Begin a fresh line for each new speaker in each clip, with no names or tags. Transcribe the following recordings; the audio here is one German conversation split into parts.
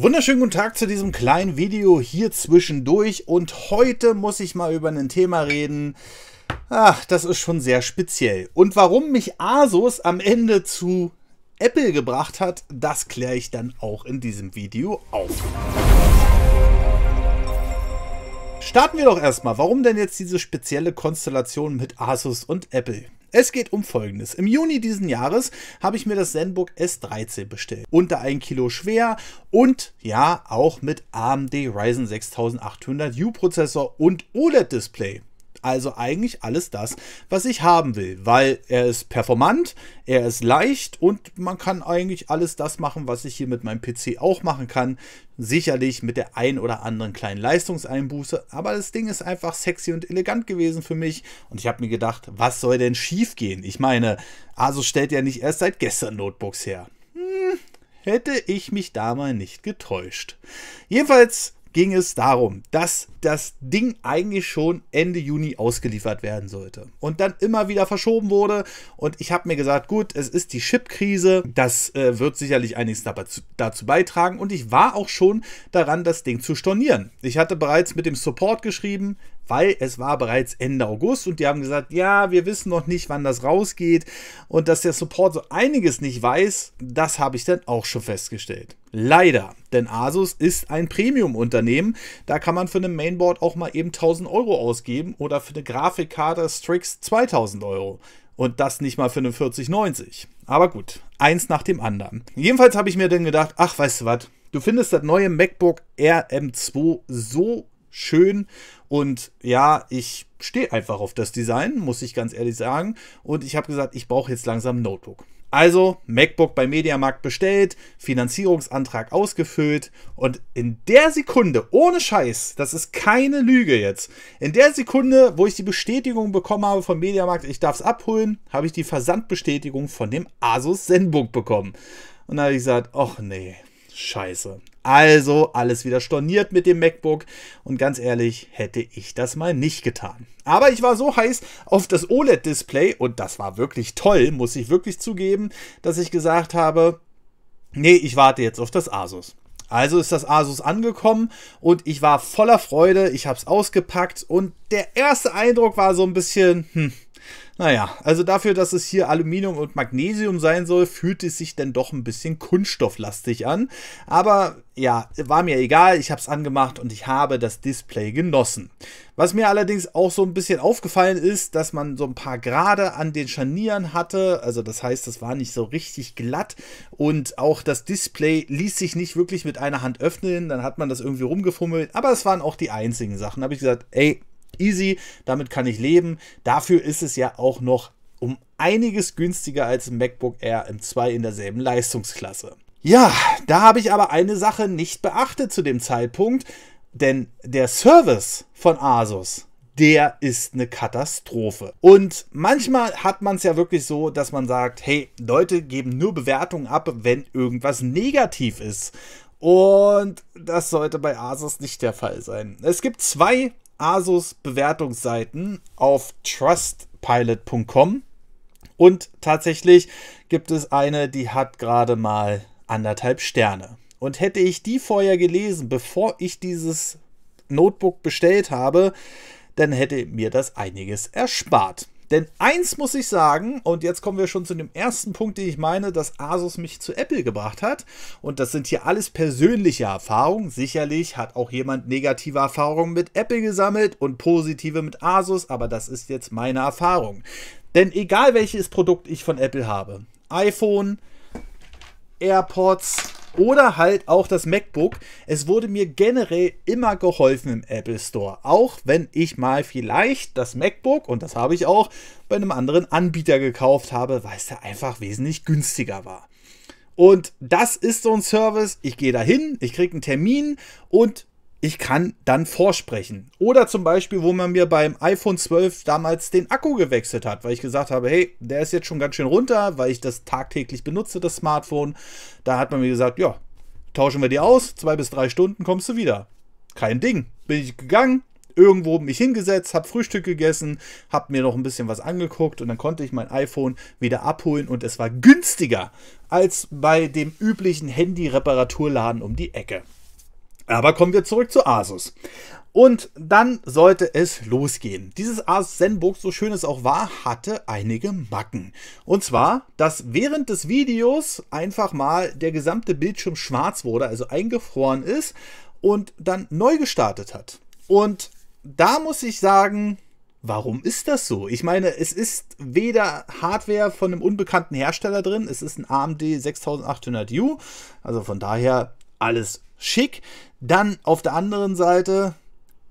Wunderschönen guten Tag zu diesem kleinen Video hier zwischendurch und heute muss ich mal über ein Thema reden, ach, das ist schon sehr speziell. Und warum mich Asus am Ende zu Apple gebracht hat, das kläre ich dann auch in diesem Video auf. Starten wir doch erstmal, warum denn jetzt diese spezielle Konstellation mit Asus und Apple? Es geht um Folgendes. Im Juni diesen Jahres habe ich mir das Zenbook S13 bestellt. Unter 1 Kilo schwer und ja, auch mit AMD Ryzen 6800 U-Prozessor und OLED-Display. Also eigentlich alles das, was ich haben will, weil er ist performant, er ist leicht und man kann eigentlich alles das machen, was ich hier mit meinem PC auch machen kann. Sicherlich mit der ein oder anderen kleinen Leistungseinbuße, aber das Ding ist einfach sexy und elegant gewesen für mich und ich habe mir gedacht, was soll denn schief gehen? Ich meine, ASUS stellt ja nicht erst seit gestern Notebooks her. Hm, hätte ich mich da mal nicht getäuscht. Jedenfalls ging es darum, dass das Ding eigentlich schon Ende Juni ausgeliefert werden sollte und dann immer wieder verschoben wurde. Und ich habe mir gesagt, gut, es ist die Chip-Krise, das äh, wird sicherlich einiges dazu beitragen. Und ich war auch schon daran, das Ding zu stornieren. Ich hatte bereits mit dem Support geschrieben, weil es war bereits Ende August und die haben gesagt, ja, wir wissen noch nicht, wann das rausgeht und dass der Support so einiges nicht weiß, das habe ich dann auch schon festgestellt. Leider, denn Asus ist ein Premium-Unternehmen. Da kann man für eine Mainboard auch mal eben 1000 Euro ausgeben oder für eine Grafikkarte Strix 2000 Euro. Und das nicht mal für eine 4090. Aber gut, eins nach dem anderen. Jedenfalls habe ich mir dann gedacht, ach, weißt du was, du findest das neue MacBook RM2 so schön und ja, ich stehe einfach auf das Design, muss ich ganz ehrlich sagen. Und ich habe gesagt, ich brauche jetzt langsam ein Notebook. Also MacBook bei Mediamarkt bestellt, Finanzierungsantrag ausgefüllt und in der Sekunde, ohne Scheiß, das ist keine Lüge jetzt, in der Sekunde, wo ich die Bestätigung bekommen habe vom Mediamarkt, ich darf es abholen, habe ich die Versandbestätigung von dem Asus ZenBook bekommen. Und da habe ich gesagt, ach nee, scheiße. Also alles wieder storniert mit dem MacBook und ganz ehrlich, hätte ich das mal nicht getan. Aber ich war so heiß auf das OLED-Display und das war wirklich toll, muss ich wirklich zugeben, dass ich gesagt habe, nee, ich warte jetzt auf das Asus. Also ist das Asus angekommen und ich war voller Freude, ich habe es ausgepackt und der erste Eindruck war so ein bisschen, hm, naja, also dafür, dass es hier Aluminium und Magnesium sein soll, fühlt es sich dann doch ein bisschen kunststofflastig an. Aber ja, war mir egal, ich habe es angemacht und ich habe das Display genossen. Was mir allerdings auch so ein bisschen aufgefallen ist, dass man so ein paar Grade an den Scharnieren hatte, also das heißt, es war nicht so richtig glatt und auch das Display ließ sich nicht wirklich mit einer Hand öffnen, dann hat man das irgendwie rumgefummelt, aber es waren auch die einzigen Sachen. Da habe ich gesagt, ey, easy, damit kann ich leben. Dafür ist es ja auch noch um einiges günstiger als ein MacBook Air M2 in derselben Leistungsklasse. Ja, da habe ich aber eine Sache nicht beachtet zu dem Zeitpunkt, denn der Service von Asus, der ist eine Katastrophe. Und manchmal hat man es ja wirklich so, dass man sagt, hey, Leute geben nur Bewertungen ab, wenn irgendwas negativ ist. Und das sollte bei Asus nicht der Fall sein. Es gibt zwei Asus Bewertungsseiten auf trustpilot.com und tatsächlich gibt es eine, die hat gerade mal anderthalb Sterne. Und hätte ich die vorher gelesen, bevor ich dieses Notebook bestellt habe, dann hätte mir das einiges erspart. Denn eins muss ich sagen, und jetzt kommen wir schon zu dem ersten Punkt, den ich meine, dass Asus mich zu Apple gebracht hat. Und das sind hier alles persönliche Erfahrungen. Sicherlich hat auch jemand negative Erfahrungen mit Apple gesammelt und positive mit Asus, aber das ist jetzt meine Erfahrung. Denn egal welches Produkt ich von Apple habe, iPhone, AirPods, oder halt auch das MacBook. Es wurde mir generell immer geholfen im Apple Store, auch wenn ich mal vielleicht das MacBook, und das habe ich auch, bei einem anderen Anbieter gekauft habe, weil es da einfach wesentlich günstiger war. Und das ist so ein Service, ich gehe dahin, ich kriege einen Termin und ich kann dann vorsprechen. Oder zum Beispiel, wo man mir beim iPhone 12 damals den Akku gewechselt hat, weil ich gesagt habe, hey, der ist jetzt schon ganz schön runter, weil ich das tagtäglich benutze, das Smartphone. Da hat man mir gesagt, ja, tauschen wir die aus, zwei bis drei Stunden kommst du wieder. Kein Ding. Bin ich gegangen, irgendwo mich hingesetzt, hab Frühstück gegessen, hab mir noch ein bisschen was angeguckt und dann konnte ich mein iPhone wieder abholen und es war günstiger als bei dem üblichen Handy-Reparaturladen um die Ecke. Aber kommen wir zurück zu Asus. Und dann sollte es losgehen. Dieses Asus Zenbook, so schön es auch war, hatte einige Macken. Und zwar, dass während des Videos einfach mal der gesamte Bildschirm schwarz wurde, also eingefroren ist und dann neu gestartet hat. Und da muss ich sagen, Warum ist das so? Ich meine, es ist weder Hardware von einem unbekannten Hersteller drin, es ist ein AMD 6800U, also von daher alles schick. Dann auf der anderen Seite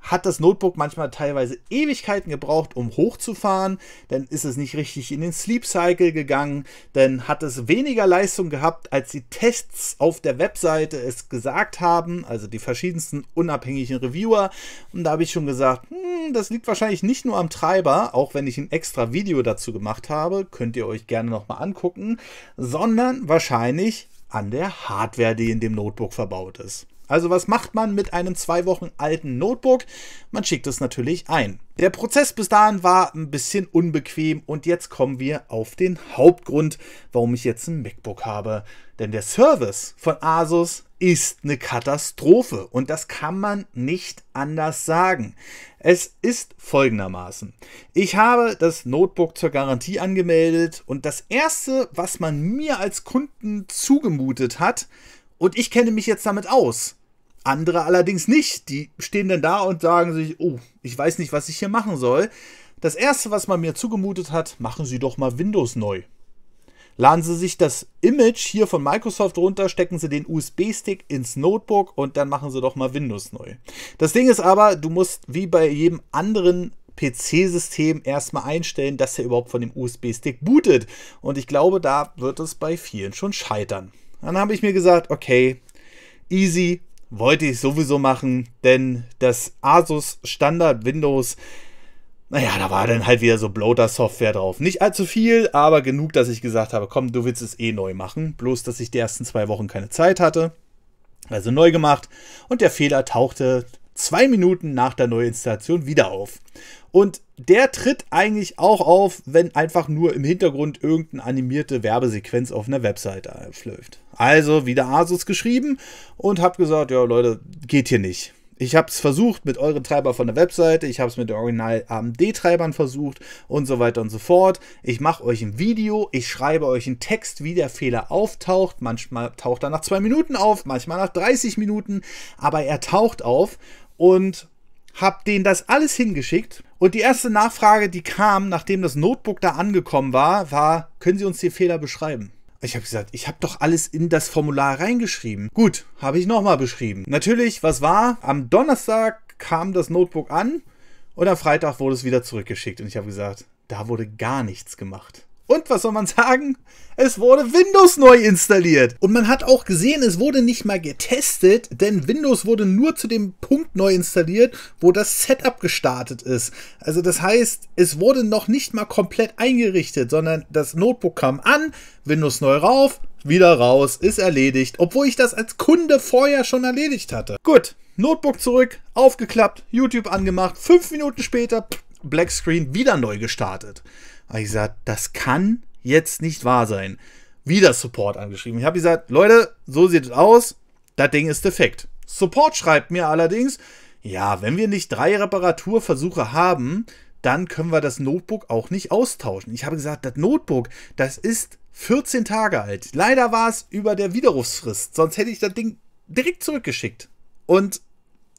hat das Notebook manchmal teilweise Ewigkeiten gebraucht, um hochzufahren. Dann ist es nicht richtig in den Sleep Cycle gegangen. Dann hat es weniger Leistung gehabt, als die Tests auf der Webseite es gesagt haben. Also die verschiedensten unabhängigen Reviewer. Und da habe ich schon gesagt, hm, das liegt wahrscheinlich nicht nur am Treiber, auch wenn ich ein extra Video dazu gemacht habe. Könnt ihr euch gerne nochmal angucken. Sondern wahrscheinlich an der Hardware, die in dem Notebook verbaut ist. Also was macht man mit einem zwei Wochen alten Notebook? Man schickt es natürlich ein. Der Prozess bis dahin war ein bisschen unbequem und jetzt kommen wir auf den Hauptgrund, warum ich jetzt ein MacBook habe. Denn der Service von Asus ist eine Katastrophe und das kann man nicht anders sagen. Es ist folgendermaßen. Ich habe das Notebook zur Garantie angemeldet und das Erste, was man mir als Kunden zugemutet hat, und ich kenne mich jetzt damit aus, andere allerdings nicht. Die stehen dann da und sagen sich, oh, ich weiß nicht, was ich hier machen soll. Das erste, was man mir zugemutet hat, machen Sie doch mal Windows neu. Laden Sie sich das Image hier von Microsoft runter, stecken Sie den USB-Stick ins Notebook und dann machen Sie doch mal Windows neu. Das Ding ist aber, du musst wie bei jedem anderen PC-System erstmal einstellen, dass er überhaupt von dem USB-Stick bootet. Und ich glaube, da wird es bei vielen schon scheitern. Dann habe ich mir gesagt, okay, easy, wollte ich sowieso machen, denn das Asus Standard Windows, naja, da war dann halt wieder so Bloater-Software drauf. Nicht allzu viel, aber genug, dass ich gesagt habe, komm, du willst es eh neu machen. Bloß, dass ich die ersten zwei Wochen keine Zeit hatte. Also neu gemacht und der Fehler tauchte zwei Minuten nach der Neuinstallation wieder auf. Und der tritt eigentlich auch auf, wenn einfach nur im Hintergrund irgendeine animierte Werbesequenz auf einer Webseite läuft. Also wieder Asus geschrieben und habe gesagt, ja Leute, geht hier nicht. Ich habe es versucht mit euren Treibern von der Webseite, ich habe es mit den Original AMD-Treibern versucht und so weiter und so fort. Ich mache euch ein Video, ich schreibe euch einen Text, wie der Fehler auftaucht. Manchmal taucht er nach zwei Minuten auf, manchmal nach 30 Minuten, aber er taucht auf und habe denen das alles hingeschickt. Und die erste Nachfrage, die kam, nachdem das Notebook da angekommen war, war, können Sie uns den Fehler beschreiben? Ich habe gesagt, ich habe doch alles in das Formular reingeschrieben. Gut, habe ich nochmal beschrieben. Natürlich, was war? Am Donnerstag kam das Notebook an und am Freitag wurde es wieder zurückgeschickt. Und ich habe gesagt, da wurde gar nichts gemacht. Und was soll man sagen? Es wurde Windows neu installiert. Und man hat auch gesehen, es wurde nicht mal getestet, denn Windows wurde nur zu dem Punkt neu installiert, wo das Setup gestartet ist. Also das heißt, es wurde noch nicht mal komplett eingerichtet, sondern das Notebook kam an, Windows neu rauf, wieder raus, ist erledigt, obwohl ich das als Kunde vorher schon erledigt hatte. Gut, Notebook zurück, aufgeklappt, YouTube angemacht, fünf Minuten später, Black Screen wieder neu gestartet habe ich gesagt, das kann jetzt nicht wahr sein. Wieder Support angeschrieben. Ich habe gesagt, Leute, so sieht es aus. Das Ding ist defekt. Support schreibt mir allerdings, ja, wenn wir nicht drei Reparaturversuche haben, dann können wir das Notebook auch nicht austauschen. Ich habe gesagt, das Notebook, das ist 14 Tage alt. Leider war es über der Widerrufsfrist, sonst hätte ich das Ding direkt zurückgeschickt. Und,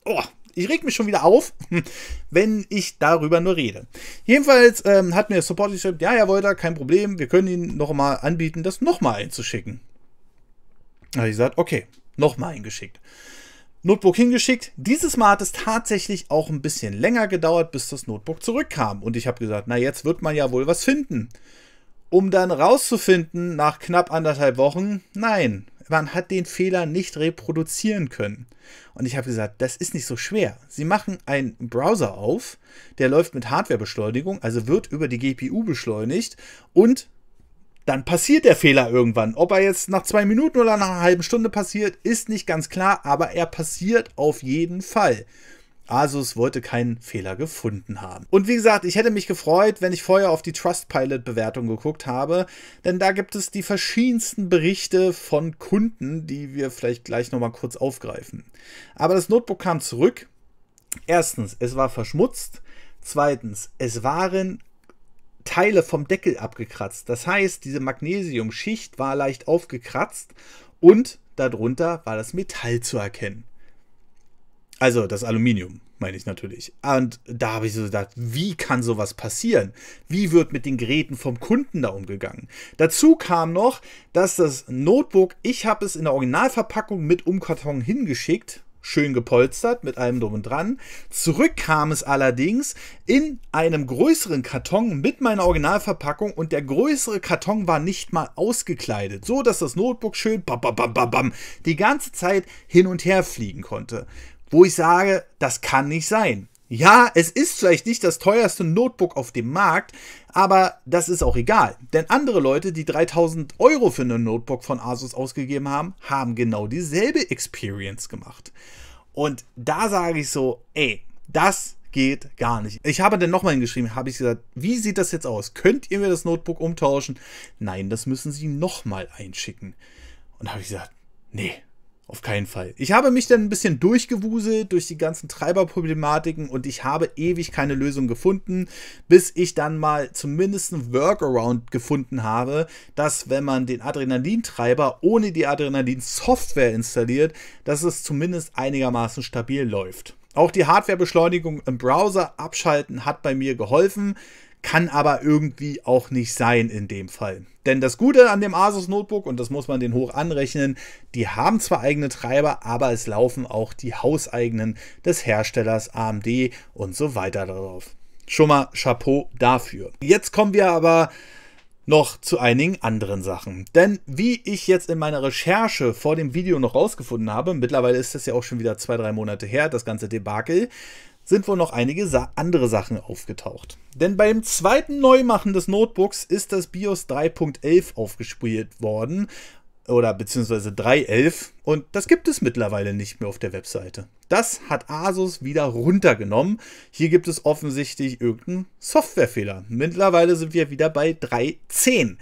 oh, ich reg mich schon wieder auf, wenn ich darüber nur rede. Jedenfalls ähm, hat mir der Support geschrieben, ja, ja, Wolter, kein Problem, wir können Ihnen nochmal anbieten, das nochmal einzuschicken. Da habe ich gesagt, okay, nochmal eingeschickt. Notebook hingeschickt. Dieses Mal hat es tatsächlich auch ein bisschen länger gedauert, bis das Notebook zurückkam. Und ich habe gesagt, na jetzt wird man ja wohl was finden. Um dann rauszufinden, nach knapp anderthalb Wochen, nein, man hat den Fehler nicht reproduzieren können. Und ich habe gesagt, das ist nicht so schwer. Sie machen einen Browser auf, der läuft mit Hardwarebeschleunigung, also wird über die GPU beschleunigt und dann passiert der Fehler irgendwann. Ob er jetzt nach zwei Minuten oder nach einer halben Stunde passiert, ist nicht ganz klar, aber er passiert auf jeden Fall. Asus wollte keinen Fehler gefunden haben. Und wie gesagt, ich hätte mich gefreut, wenn ich vorher auf die Trustpilot-Bewertung geguckt habe, denn da gibt es die verschiedensten Berichte von Kunden, die wir vielleicht gleich nochmal kurz aufgreifen. Aber das Notebook kam zurück. Erstens, es war verschmutzt. Zweitens, es waren Teile vom Deckel abgekratzt. Das heißt, diese Magnesiumschicht war leicht aufgekratzt und darunter war das Metall zu erkennen. Also das Aluminium, meine ich natürlich. Und da habe ich so gedacht, wie kann sowas passieren? Wie wird mit den Geräten vom Kunden da umgegangen? Dazu kam noch, dass das Notebook, ich habe es in der Originalverpackung mit Umkarton hingeschickt, schön gepolstert mit allem drum und dran. Zurück kam es allerdings in einem größeren Karton mit meiner Originalverpackung und der größere Karton war nicht mal ausgekleidet, so dass das Notebook schön bam, bam, bam, bam, bam, die ganze Zeit hin und her fliegen konnte wo ich sage, das kann nicht sein. Ja, es ist vielleicht nicht das teuerste Notebook auf dem Markt, aber das ist auch egal. Denn andere Leute, die 3000 Euro für ein Notebook von Asus ausgegeben haben, haben genau dieselbe Experience gemacht. Und da sage ich so, ey, das geht gar nicht. Ich habe dann nochmal hingeschrieben, habe ich gesagt, wie sieht das jetzt aus? Könnt ihr mir das Notebook umtauschen? Nein, das müssen sie nochmal einschicken. Und habe ich gesagt, nee, auf keinen Fall. Ich habe mich dann ein bisschen durchgewuselt durch die ganzen Treiberproblematiken und ich habe ewig keine Lösung gefunden, bis ich dann mal zumindest ein Workaround gefunden habe, dass wenn man den Adrenalintreiber ohne die Adrenalin-Software installiert, dass es zumindest einigermaßen stabil läuft. Auch die Hardwarebeschleunigung im Browser abschalten hat bei mir geholfen kann aber irgendwie auch nicht sein in dem Fall. Denn das Gute an dem Asus Notebook, und das muss man den hoch anrechnen, die haben zwar eigene Treiber, aber es laufen auch die hauseigenen des Herstellers AMD und so weiter darauf. Schon mal Chapeau dafür. Jetzt kommen wir aber noch zu einigen anderen Sachen. Denn wie ich jetzt in meiner Recherche vor dem Video noch rausgefunden habe, mittlerweile ist das ja auch schon wieder zwei, drei Monate her, das ganze Debakel, sind wohl noch einige andere Sachen aufgetaucht. Denn beim zweiten Neumachen des Notebooks ist das BIOS 3.11 aufgespielt worden oder beziehungsweise 3.11 und das gibt es mittlerweile nicht mehr auf der Webseite. Das hat Asus wieder runtergenommen. Hier gibt es offensichtlich irgendeinen Softwarefehler. Mittlerweile sind wir wieder bei 3.10.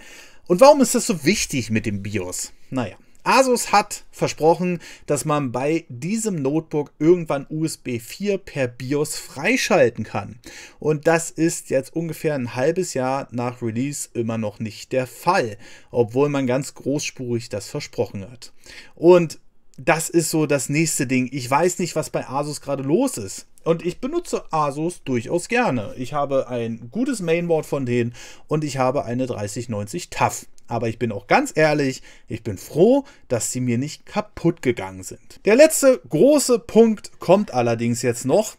Und warum ist das so wichtig mit dem BIOS? Naja, Asus hat versprochen, dass man bei diesem Notebook irgendwann USB 4 per BIOS freischalten kann. Und das ist jetzt ungefähr ein halbes Jahr nach Release immer noch nicht der Fall, obwohl man ganz großspurig das versprochen hat. Und das ist so das nächste Ding. Ich weiß nicht, was bei Asus gerade los ist. Und ich benutze Asus durchaus gerne. Ich habe ein gutes Mainboard von denen und ich habe eine 3090 TAF. Aber ich bin auch ganz ehrlich, ich bin froh, dass sie mir nicht kaputt gegangen sind. Der letzte große Punkt kommt allerdings jetzt noch.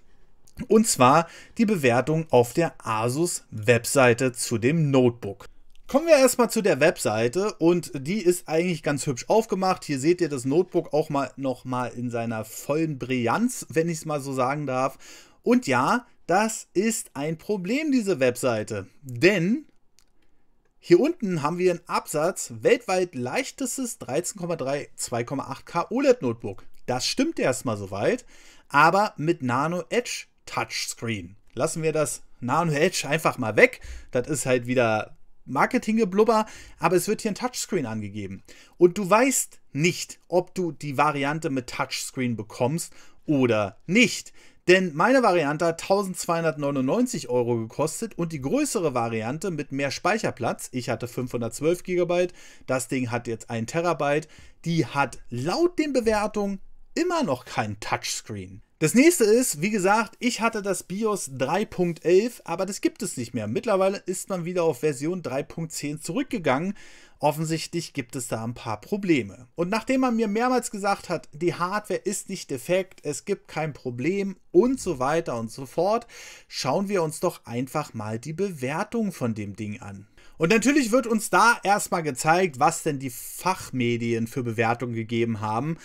Und zwar die Bewertung auf der Asus-Webseite zu dem Notebook. Kommen wir erstmal zu der Webseite und die ist eigentlich ganz hübsch aufgemacht. Hier seht ihr das Notebook auch mal nochmal in seiner vollen Brillanz, wenn ich es mal so sagen darf. Und ja, das ist ein Problem, diese Webseite. Denn hier unten haben wir einen Absatz, weltweit leichtestes 13,3 2,8K OLED Notebook. Das stimmt erstmal soweit, aber mit Nano Edge Touchscreen. Lassen wir das Nano Edge einfach mal weg. Das ist halt wieder Marketinggeblubber, aber es wird hier ein Touchscreen angegeben. Und du weißt nicht, ob du die Variante mit Touchscreen bekommst oder nicht. Denn meine Variante hat 1299 Euro gekostet und die größere Variante mit mehr Speicherplatz, ich hatte 512 GB, das Ding hat jetzt 1 Terabyte, die hat laut den Bewertungen immer noch keinen Touchscreen. Das nächste ist, wie gesagt, ich hatte das BIOS 3.11, aber das gibt es nicht mehr. Mittlerweile ist man wieder auf Version 3.10 zurückgegangen. Offensichtlich gibt es da ein paar Probleme. Und nachdem man mir mehrmals gesagt hat, die Hardware ist nicht defekt, es gibt kein Problem und so weiter und so fort, schauen wir uns doch einfach mal die Bewertung von dem Ding an. Und natürlich wird uns da erstmal gezeigt, was denn die Fachmedien für Bewertungen gegeben haben.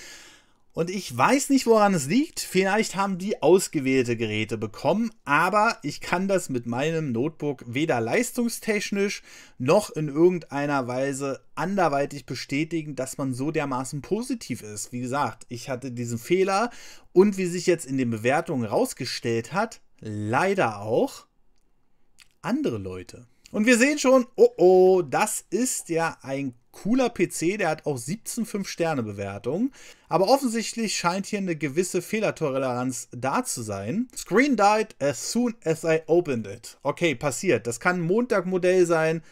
Und ich weiß nicht, woran es liegt. Vielleicht haben die ausgewählte Geräte bekommen, aber ich kann das mit meinem Notebook weder leistungstechnisch noch in irgendeiner Weise anderweitig bestätigen, dass man so dermaßen positiv ist. Wie gesagt, ich hatte diesen Fehler und wie sich jetzt in den Bewertungen rausgestellt hat, leider auch andere Leute. Und wir sehen schon, oh oh, das ist ja ein cooler PC, der hat auch 17 5-Sterne-Bewertungen. Aber offensichtlich scheint hier eine gewisse Fehlertoleranz da zu sein. Screen died as soon as I opened it. Okay, passiert. Das kann ein Montagmodell sein.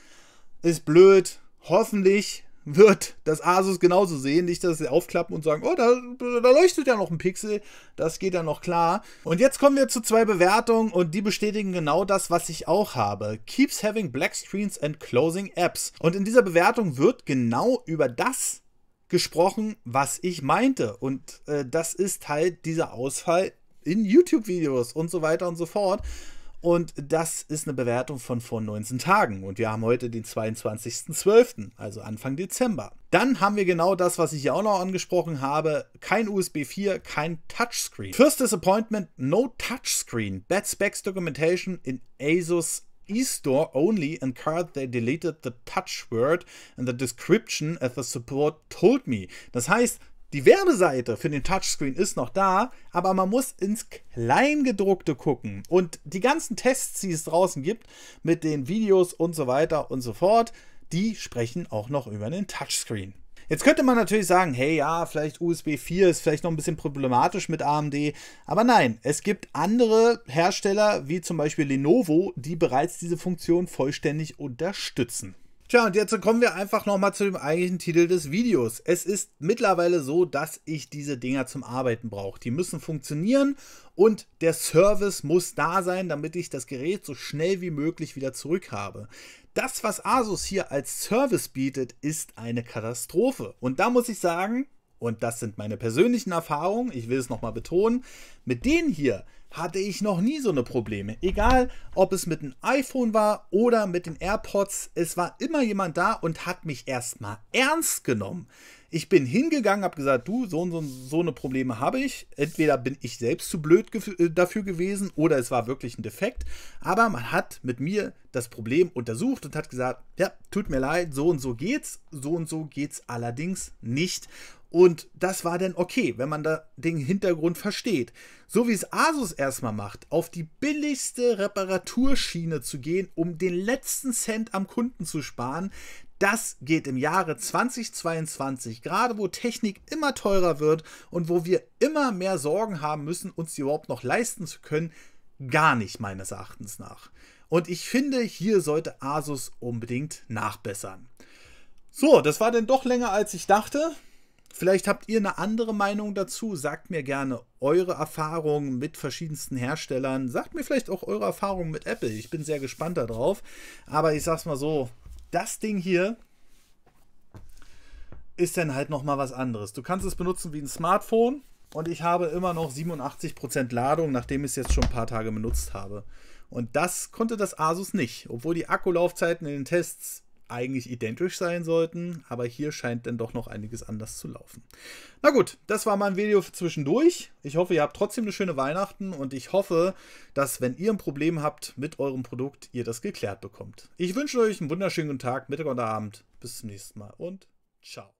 Ist blöd. Hoffentlich wird das Asus genauso sehen, nicht dass sie aufklappen und sagen, oh, da, da, leuchtet ja noch ein Pixel, das geht ja noch klar. Und jetzt kommen wir zu zwei Bewertungen und die bestätigen genau das, was ich auch habe. Keeps having black screens and closing apps. Und in dieser Bewertung wird genau über das gesprochen, was ich meinte. Und äh, das ist halt dieser Ausfall in YouTube-Videos und so weiter und so fort. Und das ist eine Bewertung von vor 19 Tagen. Und wir haben heute den 22.12., also Anfang Dezember. Dann haben wir genau das, was ich hier auch noch angesprochen habe. Kein USB 4, kein Touchscreen. First Disappointment, no Touchscreen. Bad Specs Documentation in Asus eStore only and card they deleted the touch word and the description as the support told me. Das heißt, die Werbeseite für den Touchscreen ist noch da, aber man muss ins Kleingedruckte gucken. Und die ganzen Tests, die es draußen gibt, mit den Videos und so weiter und so fort, die sprechen auch noch über den Touchscreen. Jetzt könnte man natürlich sagen, hey ja, vielleicht USB 4 ist vielleicht noch ein bisschen problematisch mit AMD, aber nein, es gibt andere Hersteller wie zum Beispiel Lenovo, die bereits diese Funktion vollständig unterstützen. Tja, und jetzt kommen wir einfach nochmal zu dem eigentlichen Titel des Videos. Es ist mittlerweile so, dass ich diese Dinger zum Arbeiten brauche. Die müssen funktionieren und der Service muss da sein, damit ich das Gerät so schnell wie möglich wieder zurück habe. Das, was Asus hier als Service bietet, ist eine Katastrophe. Und da muss ich sagen, und das sind meine persönlichen Erfahrungen, ich will es nochmal betonen, mit denen hier hatte ich noch nie so eine Probleme. Egal, ob es mit dem iPhone war oder mit den AirPods, es war immer jemand da und hat mich erstmal ernst genommen. Ich bin hingegangen, habe gesagt, du, so, und so, so eine Probleme habe ich. Entweder bin ich selbst zu blöd ge äh, dafür gewesen oder es war wirklich ein Defekt. Aber man hat mit mir das Problem untersucht und hat gesagt, ja, tut mir leid, so und so geht's, so und so geht's allerdings nicht. Und das war dann okay, wenn man da den Hintergrund versteht so wie es Asus erstmal macht, auf die billigste Reparaturschiene zu gehen, um den letzten Cent am Kunden zu sparen, das geht im Jahre 2022, gerade wo Technik immer teurer wird und wo wir immer mehr Sorgen haben müssen, uns die überhaupt noch leisten zu können, gar nicht meines Erachtens nach. Und ich finde, hier sollte Asus unbedingt nachbessern. So, das war denn doch länger als ich dachte. Vielleicht habt ihr eine andere Meinung dazu. Sagt mir gerne eure Erfahrungen mit verschiedensten Herstellern. Sagt mir vielleicht auch eure Erfahrungen mit Apple. Ich bin sehr gespannt darauf. Aber ich sag's mal so: Das Ding hier ist dann halt nochmal was anderes. Du kannst es benutzen wie ein Smartphone. Und ich habe immer noch 87% Ladung, nachdem ich es jetzt schon ein paar Tage benutzt habe. Und das konnte das Asus nicht, obwohl die Akkulaufzeiten in den Tests eigentlich identisch sein sollten, aber hier scheint dann doch noch einiges anders zu laufen. Na gut, das war mein Video zwischendurch. Ich hoffe, ihr habt trotzdem eine schöne Weihnachten und ich hoffe, dass wenn ihr ein Problem habt mit eurem Produkt, ihr das geklärt bekommt. Ich wünsche euch einen wunderschönen Tag, Mittag und Abend. Bis zum nächsten Mal und ciao.